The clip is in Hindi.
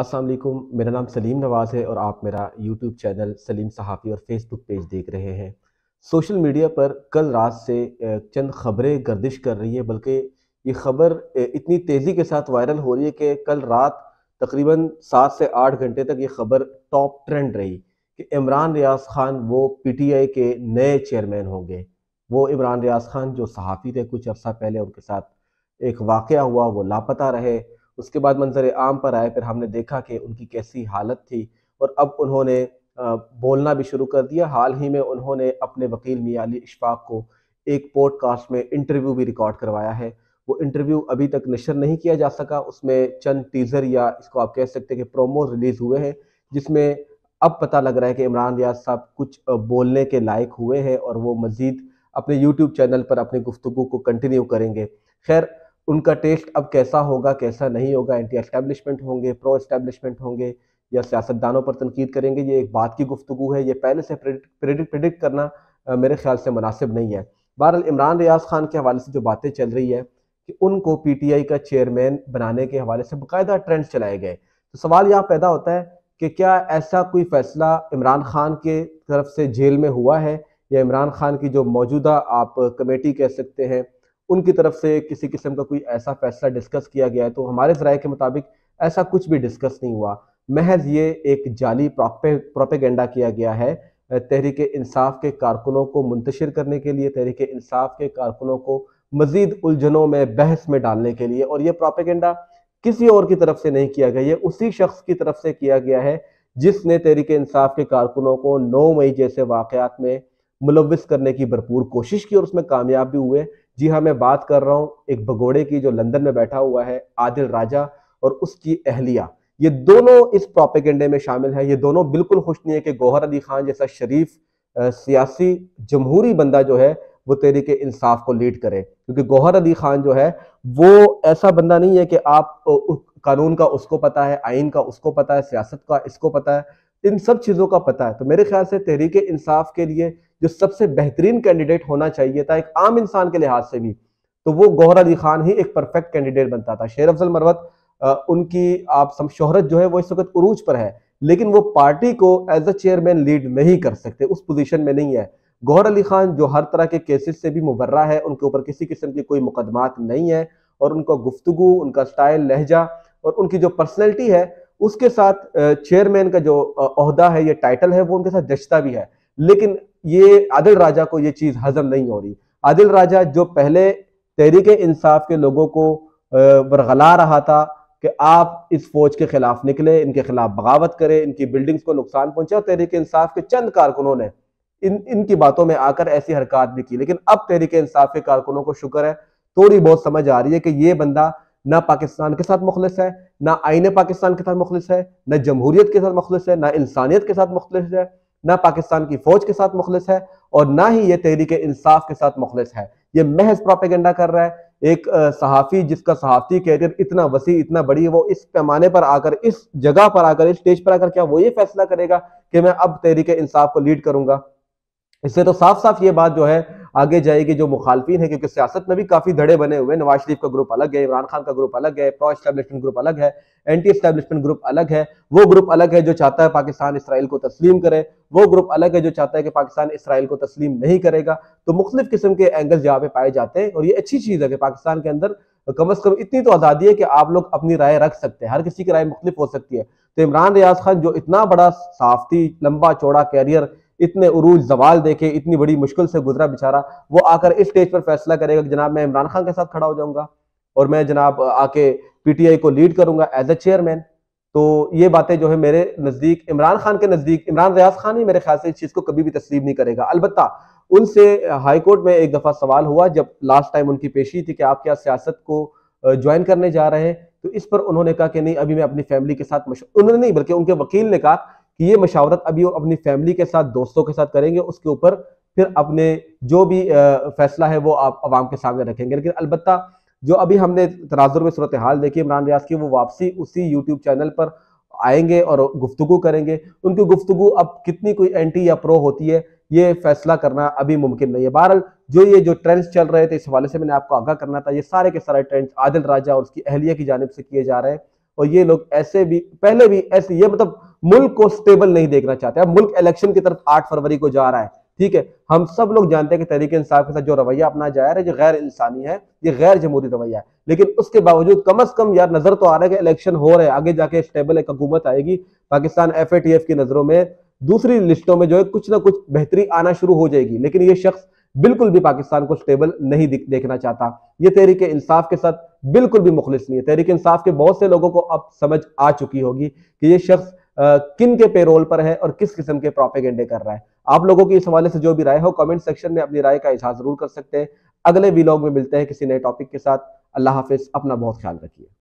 असल मेरा नाम सलीम नवाज़ है और आप मेरा यूट्यूब चैनल सलीम सहाफ़ी और फेसबुक पेज देख रहे हैं सोशल मीडिया पर कल रात से चंद खबरें गर्दिश कर रही है बल्कि ये खबर इतनी तेज़ी के साथ वायरल हो रही है कि कल रात तकरीबन सात से आठ घंटे तक ये खबर टॉप ट्रेंड रही कि इमरान रियाज खान वो पीटीआई के नए चेयरमैन होंगे वो इमरान रियाज खान जो सहाफ़ी थे कुछ अर्सा पहले उनके साथ एक वाक़ हुआ वो लापता रहे उसके बाद मंजर आम पर आए फिर हमने देखा कि उनकी कैसी हालत थी और अब उन्होंने बोलना भी शुरू कर दिया हाल ही में उन्होंने अपने वकील मियाँ अली इशफाक को एक पॉडकास्ट में इंटरव्यू भी रिकॉर्ड करवाया है वो इंटरव्यू अभी तक नशर नहीं किया जा सका उसमें चंद टीज़र या इसको आप कह सकते हैं कि प्रोमो रिलीज़ हुए हैं जिसमें अब पता लग रहा है कि इमरान रियाज साहब कुछ बोलने के लायक हुए हैं और वो मज़ीद अपने यूट्यूब चैनल पर अपनी गुफ्तु को कंटिन्यू करेंगे खैर उनका टेस्ट अब कैसा होगा कैसा नहीं होगा एंटी एस्टेब्लिशमेंट होंगे प्रो एस्टेब्लिशमेंट होंगे या सियासतदानों पर तनकीद करेंगे ये एक बात की गुफ्तु है ये पहले से प्रिडिक्ट करना आ, मेरे ख्याल से मुनासिब नहीं है बहरहाल इमरान रियाज खान के हवाले से जो बातें चल रही है कि उनको पी टी आई का चेयरमैन बनाने के हवाले से बाकायदा ट्रेंड चलाए गए तो सवाल यहाँ पैदा होता है कि क्या ऐसा कोई फैसला इमरान खान के तरफ से जेल में हुआ है या इमरान खान की जो मौजूदा आप कमेटी कह सकते हैं उनकी तरफ से किसी किस्म का कोई ऐसा फैसला डिस्कस किया गया है तो हमारे जराये के मुताबिक ऐसा कुछ भी डिस्कस नहीं हुआ महज ये एक जाली प्रॉपे प्रोपेगेंडा किया गया है तहरीक इंसाफ के कारकुनों को मुंतशिर करने के लिए तहरीक इंसाफ के कारकुनों को मजीद उलझनों में बहस में डालने के लिए और ये प्रोपेगेंडा किसी और की तरफ से नहीं किया गया ये उसी शख्स की तरफ से किया गया है जिसने तहरीक इंसाफ के कारकुनों को नौ मई जैसे वाक़ात में मुलविस करने की भरपूर कोशिश की और उसमें कामयाब भी हुए जी हाँ मैं बात कर रहा हूँ एक भगोड़े की जो लंदन में बैठा हुआ है आदिल राजा और उसकी अहलिया ये दोनों इस प्रोपेगेंडे में शामिल है ये दोनों बिल्कुल खुश नहीं है कि गौहर अली खान जैसा शरीफ सियासी जमहूरी बंदा जो है वो तहरीक इंसाफ को लीड करे क्योंकि गौहर अली खान जो है वो ऐसा बंदा नहीं है कि आप कानून का उसको पता है आइन का उसको पता है सियासत का इसको पता है इन सब चीज़ों का पता है तो मेरे ख्याल से तहरीक इंसाफ के लिए जो सबसे बेहतरीन कैंडिडेट होना चाहिए था एक आम इंसान के लिहाज से भी तो वो गौहर अली खान ही एक परफेक्ट कैंडिडेट बनता था शेर अफजल मरवत उनकी आप सम शोहरत जो है वो इस वक्त उरूज पर है लेकिन वो पार्टी को एज अ चेयरमैन लीड नहीं कर सकते उस पोजीशन में नहीं है गौहर अली खान जो हर तरह के केसेस से भी मुबर्रा है उनके ऊपर किसी किस्म की कोई मुकदमात नहीं है और उनका गुफ्तगु उनका स्टाइल लहजा और उनकी जो पर्सनैलिटी है उसके साथ चेयरमैन का जो अहदा है ये टाइटल है वो उनके साथ जचता भी है लेकिन ये आदिल राजा को ये चीज हजम नहीं हो रही आदिल राजा जो पहले तहरीक इंसाफ के लोगों को बरगला रहा था कि आप इस फौज के खिलाफ निकले इनके खिलाफ बगावत करें इनकी बिल्डिंग्स को नुकसान पहुंचे और तहरीक इंसाफ के चंद कारकुनों ने इन इनकी बातों में आकर ऐसी हरकत भी की लेकिन अब तहरीक इंसाफ के कारकुनों को शुक्र है थोड़ी बहुत समझ आ रही है कि ये बंदा ना पाकिस्तान के साथ मुखलिस है ना आइन पाकिस्तान के साथ मुखलिस है ना जमहूरियत के साथ मुखलिस है ना इंसानियत के साथ मुखलिस है ना पाकिस्तान की फौज के साथ मुखलिस है और ना ही ये तहरीक इंसाफ के साथ मुखलिस है ये महज प्रोपेगेंडा कर रहा है एक सहाफ़ी जिसका सहाफ़ती कैरियर इतना वसी इतना बड़ी है वो इस पैमाने पर आकर इस जगह पर आकर इस स्टेज पर आकर क्या वो ये फैसला करेगा कि मैं अब तहरीक इंसाफ को लीड करूंगा इससे तो साफ साफ ये बात जो है आगे जाएगी जो मुखालफी है क्योंकि सियासत में भी काफी धड़े बने हुए नवाज शरीफ का ग्रुप अलग है इमरान खान का ग्रुप अलग है प्रो स्टैब्लिशमेंट ग्रुप अलग है एंटी स्टैब्लिशमेंट ग्रुप अलग है वो ग्रुप अलग है जो चाहता है पाकिस्तान इसराइल को तस्लीम करे वो ग्रुप अलग है जो चाहता है कि पाकिस्तान इसराइल को तस्लीम नहीं करेगा तो मुख्तु किस्म के एंगल्स यहाँ पे पाए जाते हैं और ये अच्छी चीज़ है कि पाकिस्तान के अंदर कम अज कम इतनी तो आज़ादी है कि आप लोग अपनी राय रख सकते हैं हर किसी की राय मुख्तलिफ हो सकती है तो इमरान रियाज खान जो इतना बड़ा साफती लंबा चौड़ा कैरियर इतने उरूज जवाल देखे इतनी बड़ी मुश्किल से गुजरा बेचारा वो आकर इस स्टेज पर फैसला करेगा जनाब मैं इमरान खान के साथ खड़ा हो जाऊंगा और मैं जनाब आके पीटीआई को लीड करूंगा एज ए चेयरमैन तो ये बातें जो है मेरे नज़दीक इमरान खान के नज़दीक इमरान रियाज खान ही मेरे ख्याल से इस चीज़ को कभी भी तस्लीम नहीं करेगा अलबत् उनसे हाईकोर्ट में एक दफ़ा सवाल हुआ जब लास्ट टाइम उनकी पेशी थी कि आप क्या सियासत को ज्वाइन करने जा रहे हैं तो इस पर उन्होंने कहा कि नहीं अभी मैं अपनी फैमिली के साथ उन्होंने नहीं बल्कि उनके वकील ने कहा कि ये मशावरत अभी वो अपनी फैमिली के साथ दोस्तों के साथ करेंगे उसके ऊपर फिर अपने जो भी फैसला है वो आप आवाम के सामने रखेंगे लेकिन अलबत् जो अभी हमने तनाजुर में सूरत हाल देखी इमरान रियाज की वो वापसी उसी यूट्यूब चैनल पर आएंगे और गुफ्तु करेंगे उनकी गुफ्तु अब कितनी कोई एंटी या प्रो होती है ये फैसला करना अभी मुमकिन नहीं है बहरहाल जो ये जो ट्रेंड्स चल रहे थे इस हवाले से मैंने आपको आगाह करना था ये सारे के सारे ट्रेंड्स आदिल राजा और उसकी अहलिया की जानब से किए जा रहे हैं और ये लोग ऐसे भी पहले भी ऐसे ये मतलब मुल्क को स्टेबल नहीं देखना चाहते अब मुल्क इलेक्शन की तरफ आठ फरवरी को जा रहा है ठीक है हम सब लोग जानते हैं कि तहरीक इंसाफ के साथ जो रवैया अपना जा रहा है ये गैर इंसानी है ये गैर जमहूरी रवैया है लेकिन उसके बावजूद कम अज कम यार नजर तो आ रहा है कि इलेक्शन हो रहे हैं आगे जाके स्टेबल एक हुकूमत आएगी पाकिस्तान एफ की नजरों में दूसरी लिस्टों में जो है कुछ ना कुछ बेहतरी आना शुरू हो जाएगी लेकिन ये शख्स बिल्कुल भी पाकिस्तान को स्टेबल नहीं देखना चाहता ये तहरीक इंसाफ के साथ बिल्कुल भी मुखलिस नहीं है तहरीक इंसाफ के बहुत से लोगों को अब समझ आ चुकी होगी कि ये शख्स किन के पेरोल पर है और किस किस्म के प्रोपेगेंडे कर रहा है आप लोगों की इस हवाले से जो भी राय हो कमेंट सेक्शन में अपनी राय का इजहार जरूर कर सकते हैं अगले वीलॉग में मिलते हैं किसी नए टॉपिक के साथ अल्लाह हाफिज अपना बहुत ख्याल रखिए